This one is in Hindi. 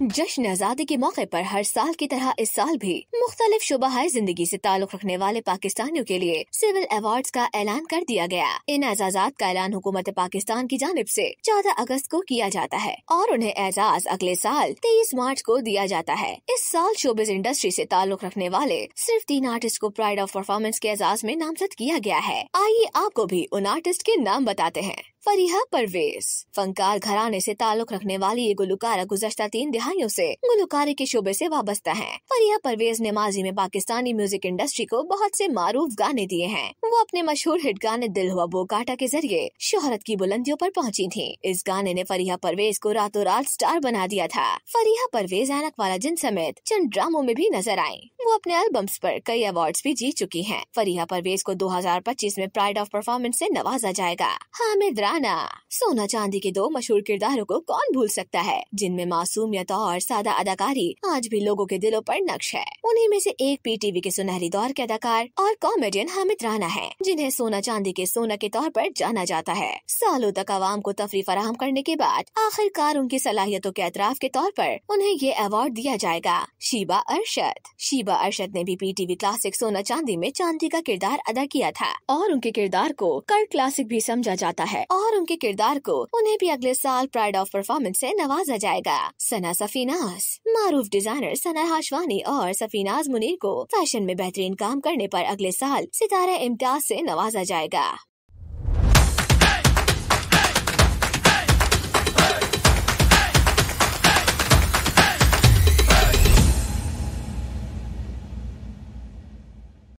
जश्न आज़ादी के मौके पर हर साल की तरह इस साल भी मुख्तलिफ शुबह जिंदगी से ताल्लुक रखने वाले पाकिस्तानियों के लिए सिविल अवार्ड का ऐलान कर दिया गया इन एजाजात का ऐलान हुकूमत पाकिस्तान की जानब ऐसी चौदह अगस्त को किया जाता है और उन्हें एजाज अगले साल तेईस मार्च को दिया जाता है इस साल शोबिस इंडस्ट्री ऐसी ताल्लुक रखने वाले सिर्फ तीन आर्टिस्ट को प्राइड ऑफ परफॉर्मेंस के एजाज में नामजद किया गया है आइए आपको भी उन आर्टिस्ट के नाम बताते हैं फरीहा परवेज फंकार घराने से ताल्लुक रखने वाली ये गुलकारा गुजश्ता तीन दिहाइयों से गुलकारी के शोबे से वाबस्ता है फरीहा परवेज ने माजी में पाकिस्तानी म्यूजिक इंडस्ट्री को बहुत से मारूफ गाने दिए हैं वो अपने मशहूर हिट गाने दिल हुआ बो काटा के जरिए शोहरत की बुलंदियों पर पहुंची थी इस गाने ने फरीहा परवेज को रातों रात स्टार बना दिया था फरीहा परवेज एनक वाला जिन समेत चंद ड्रामो में भी नजर आई वो अपने एल्बम्स पर कई अवार्ड्स भी जीत चुकी हैं। फरीहा परवेज को 2025 में प्राइड ऑफ परफॉर्मेंस से नवाजा जाएगा हामिद राना सोना चांदी के दो मशहूर किरदारों को कौन भूल सकता है जिनमें मासूमियत और सादा अदाकारी आज भी लोगों के दिलों पर नक्श है उन्हीं में से एक पीटीवी के सुनहरी दौर के अदाकार और कॉमेडियन हामिद राना है जिन्हें सोना चांदी के सोना के तौर पर जाना जाता है सालों तक आवाम को तफरी फराहम करने के बाद आखिरकार उनकी सलाहियतों के अतराफ के तौर पर उन्हें ये अवार्ड दिया जाएगा शीबा अरशद शीबा अरशद ने भी पी क्लासिक सोना चांदी में चांदी का किरदार अदा किया था और उनके किरदार को कर क्लासिक भी समझा जाता है और उनके किरदार को उन्हें भी अगले साल प्राइड ऑफ परफॉर्मेंस ऐसी नवाजा जाएगा सना सफीनास मारूफ डिजाइनर सना हाशवानी और सफीनाज मुनीर को फैशन में बेहतरीन काम करने आरोप अगले साल सितारा इम्तियाज ऐसी नवाजा जाएगा